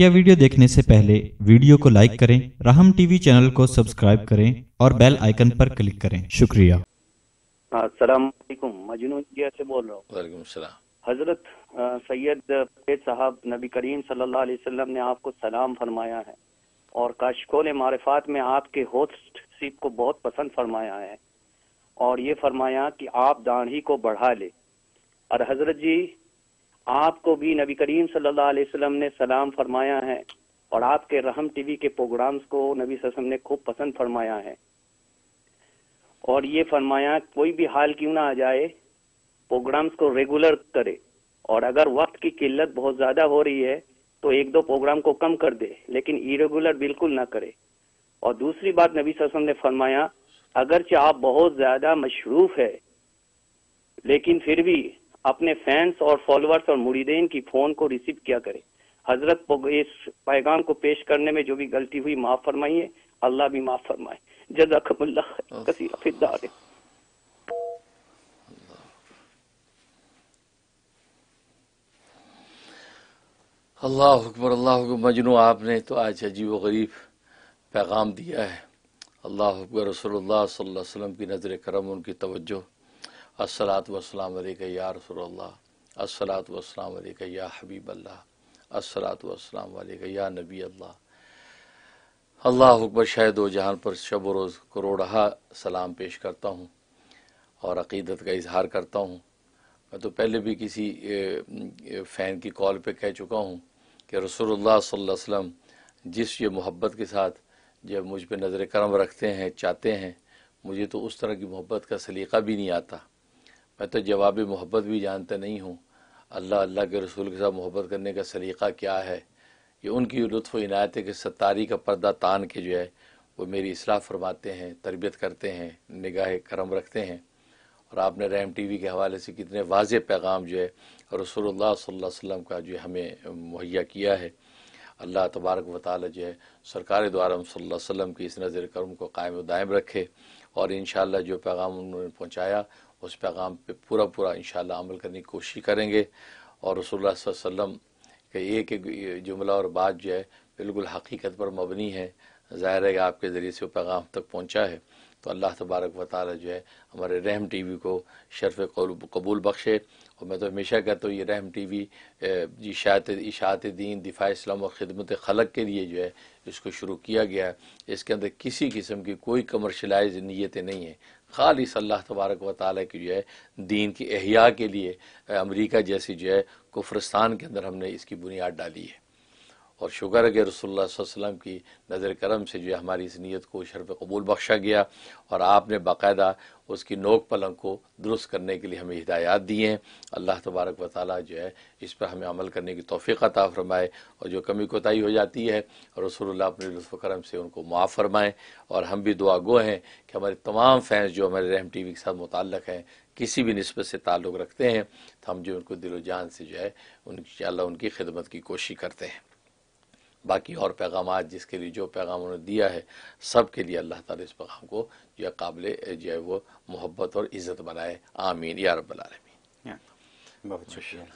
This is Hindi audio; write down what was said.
मुख्य वीडियो देखने से पहले वीडियो को लाइक करें राहम टीवी चैनल को सब्सक्राइब करें और बेल आइकन पर क्लिक करें शुक्रिया हाँ, मजनू से बोल रहा हूँ हजरत सैयद साहब नबी करीम सल्लल्लाहु अलैहि वसल्लम ने आपको सलाम फरमाया है और काशकोल मारफात में आपके होस्ट सीप को बहुत पसंद फरमाया है और ये फरमाया कि आप दाढ़ी को बढ़ा ले और हजरत जी आपको भी नबी करीम सल्लल्लाहु अलैहि वसल्लम ने सलाम फरमाया है और आपके रहम टीवी के प्रोग्राम्स को नबी सल्लम ने खूब पसंद फरमाया है और ये फरमाया कोई भी हाल क्यों ना आ जाए प्रोग्राम्स को रेगुलर करे और अगर वक्त की किल्लत बहुत ज़्यादा हो रही है तो एक दो प्रोग्राम को कम कर दे लेकिन इरेगुलर बिल्कुल ना करे और दूसरी बात नबी सल्लम ने फरमाया अगरचे आप बहुत ज़्यादा मशरूफ है लेकिन फिर भी अपने फैंस और फॉलोअर्स और मुरीदेन की फोन को रिसीव किया करें हजरत इस पैगाम को पेश करने में जो भी गलती हुई माफ फरमाइए अल्लाह भी माफ फरमाए जजाकबुल्ला अल्लाह अकबर अल्लाह मजनू आपने तो आज अजीब गरीब पैगाम दिया है अल्लाह अकबर रसोल्ला वसम की नज़र करम उनकी तवज्जो असलात वसलाम या रसोल्ला असलात वसलाम या हबीब अल्लाह असलात वसलाम या नबी अल्लाह अल्लाह अकबर शाह दो जहान पर शब रोज़ करोड़हा सलाम पेश करता हूँ और अकीदत का इजहार करता हूँ मैं तो पहले भी किसी फ़ैन की कॉल पे कह चुका हूँ कि रसोल्ला वसम जिस ये मोहब्बत के साथ जब मुझ पर नज़र करम रखते हैं चाहते हैं मुझे तो उस तरह की मोहब्बत का सलीका भी नहीं आता मैं तो जवाब मोहब्बत भी जानता नहीं हूँ अल्लाह अल्लाह के रसूल के साथ मोहब्बत करने का सलीका क्या है ये उनकी लुत्फ़ इनायत के सत्तारी का पर्दा तान के जो है वो मेरी असलाह फरमाते हैं तरबियत करते हैं निगाह करम रखते हैं और आपने रैम टी वी के हवाले से कितने वाज पैगाम जो है रसोल्ला वसम का जो हमें मुहैया किया है अल्लाह तबारक वाली जो है सरकार द्वारा वसम की इस नज़र करम को कायम दायम रखे और इन जो पैगाम उन्होंने पहुँचाया उस पैगाम पे पूरा पूरा इन अमल करने की कोशिश करेंगे और रसोल्ला वसम का एक एक जुमला और बात जो है बिल्कुल हकीकत पर मबनी है ज़ाहिर है कि आपके ज़रिए से वो पैगाम तक पहुँचा है तो अल्लाह तबारक व ताली जो है हमारे रहम टी वी को शर्फ कबूल बख्शे और मैं तो हमेशा कहता हूँ ये रहम टी वी इशात इशात दीन दिफ़ा इस्लाम और ख़दमत खलक के लिए जो है इसको शुरू किया गया है इसके अंदर किसी किस्म की कोई कमर्शलाइज नीयतें नहीं हैं खालिश अल्लाह तबारक व ताली की जो है दीन की अहिया के लिए अमरीका जैसी जो है कुफ्रस्तान के अंदर हमने इसकी बुनियाद डाली है और शुक्र है कि रसोल्ला वसम की नज़र करम से जो है हमारी इस नीयत को शरफ़ कबूल बख्शा गया और आपने बाकायदा उसकी नोक पलंग को दुरुस्त करने के लिए हमें हिदायत दी हैं अल्लाह तबारक व ताली जो है इस पर हमें अमल करने की तोफ़ी अता फ़रमाए और जो कमी कोताही हो जाती है रसोल्ला अपने लुफ़ करम से उनको मुआफ़ फरमाएँ और हम भी दुआ गो हैं कि हमारे तमाम फैंस जो हमारे रहम टी वी के साथ मुतल हैं किसी भी नस्बत से ताल्लुक़ रखते हैं तो हम जो उनको दिलोजान से जो है उन उनकी खिदमत की कोशिश करते हैं बाकी और पैगाम जिसके लिए जो पैगाम उन्होंने दिया है सब के लिए अल्लाह ताला इस पैगाम को जो है काबिल जो है वो मोहब्बत और इज़्ज़त बनाए आमीन या रब्बल आलमीन बहुत शुक्रिया